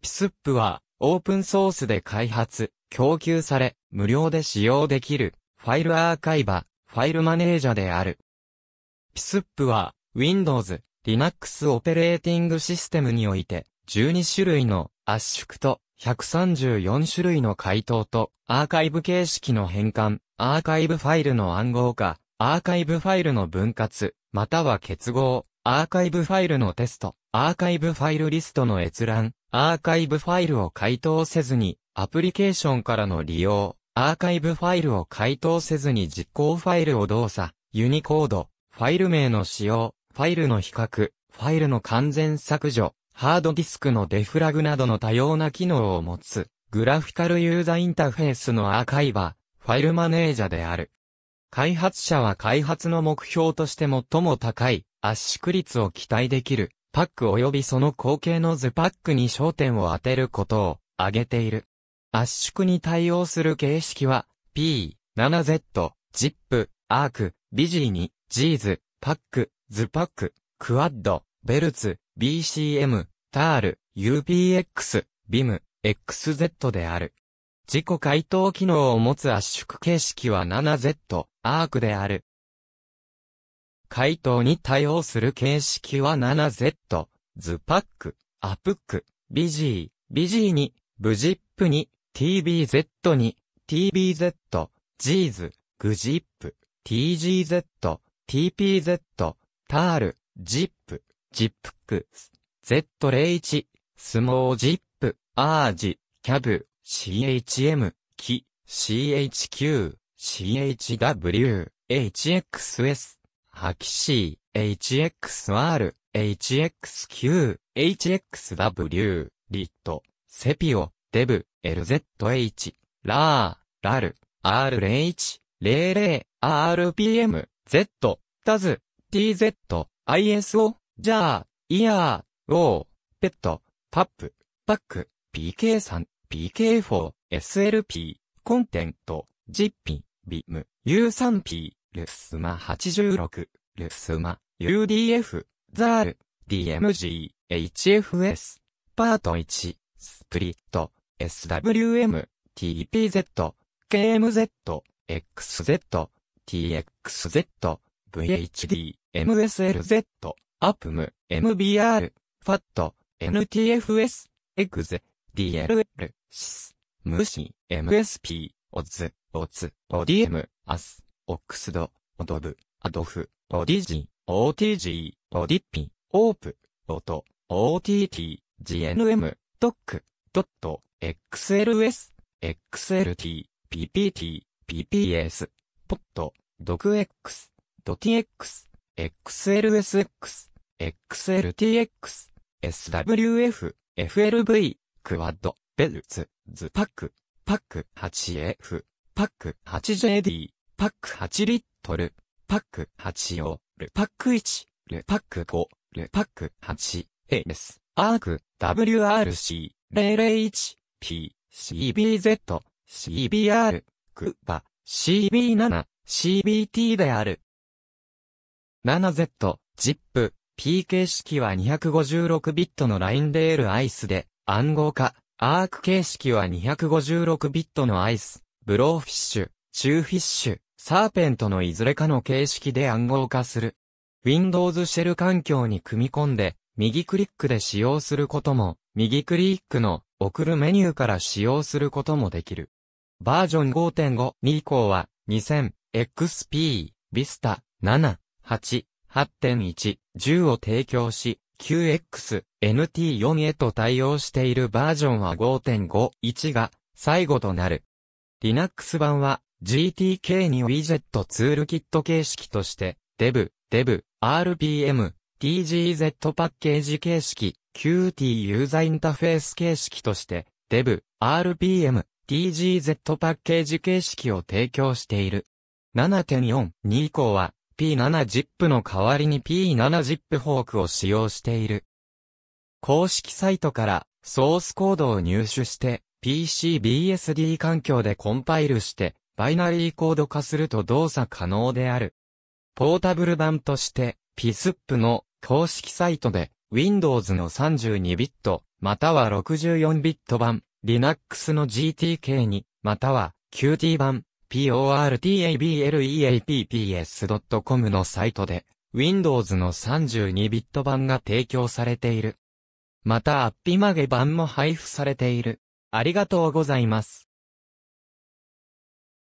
ピスップは、オープンソースで開発、供給され、無料で使用できる、ファイルアーカイバ、ファイルマネージャである。ピスップは、Windows、Linux オペレーティングシステムにおいて、12種類の圧縮と134種類の回答とアーカイブ形式の変換、アーカイブファイルの暗号化、アーカイブファイルの分割、または結合、アーカイブファイルのテスト、アーカイブファイルリストの閲覧、アーカイブファイルを回答せずに、アプリケーションからの利用、アーカイブファイルを回答せずに実行ファイルを動作、ユニコード、ファイル名の使用、ファイルの比較、ファイルの完全削除、ハードディスクのデフラグなどの多様な機能を持つ、グラフィカルユーザーインターフェースのアーカイバー、ファイルマネージャである。開発者は開発の目標として最も高い、圧縮率を期待できる、パック及びその後継の図パックに焦点を当てることを挙げている。圧縮に対応する形式は、P、7Z、ZIP、ARC、BG2、GS、パック、ズパック、クワッド、ベルツ、BCM、タール、UPX、BIM、XZ である。自己回答機能を持つ圧縮形式は 7Z、アークである。回答に対応する形式は 7Z、ズパック、アプック、ビジー、ビジーに、ブジップに、t b z に、TBZ、ジーズ、グジップ、TGZ、TPZ、タール、ジップ、ジップック、Z01、スモージップ、アージ、キャブ、CHM、キ、CHQ、CHW、HXS、ハキシー、HXR、HXQ、HXW、リット、セピオ、デブ、LZH、ラー、ラル、RH 0、00、RPM、Z、タズ、TZ、ISO、ジャー、イヤー、ロー、ペット、タップ、パック、PK3、PK4、SLP、コンテント、ジッピ、ン、ビム、U3P、ルスマ86、ルスマ、UDF、ザール、DMG、HFS、パート1、スプリット、SWM、TPZ、KMZ、XZ、TXZ、VHD、MSLZ、APM、MBR、FAT、NTFS、EXE、DLL、SIS、MUSI、MSP、OZ、OZ、ODM、AS、オックスド、オドブ、アドフ、オディジー、OTG、オディッピ、オープ、オト、OTT、GNM、ドック、ドット、XLS、XLT、PPT、PPS、ポット、ドク X、ド TX、XLSX、XLTX、SWF、FLV、クワッド、ベルツ、ズパック、パック 8F、パック 8JD、パック8リットル、パック8を、ルパック1、ルパック5、ルパック 8AS、アーク、WRC、001P、CBZ、CBR、クバ、CB7、CBT である。7Z、ZIP、P 形式は256ビットのラインレールアイスで、暗号化、アーク形式は256ビットのアイス、ブローフィッシュ、チューフィッシュ、サーペントのいずれかの形式で暗号化する。Windows シェル環境に組み込んで、右クリックで使用することも、右クリックの送るメニューから使用することもできる。バージョン5.5以降は 2000XP、Vista、7、8、8.1、10を提供し、QX、NT4 へと対応しているバージョンは5.5、1が最後となる。Linux 版は GTK にウィジェットツールキット形式として、Dev、Dev、RPM、TGZ パッケージ形式、QT ユーザーインターフェース形式として、Dev、RPM、TGZ パッケージ形式を提供している。7.4、2以降は P7ZIP の代わりに P7ZIP フォークを使用している。公式サイトからソースコードを入手して PCBSD 環境でコンパイルしてバイナリーコード化すると動作可能である。ポータブル版として、PSP の公式サイトで、Windows の32ビット、または64ビット版、Linux の GTK に、または QT 版、portableapps.com のサイトで、Windows の32ビット版が提供されている。また、アッピマゲ版も配布されている。ありがとうございます。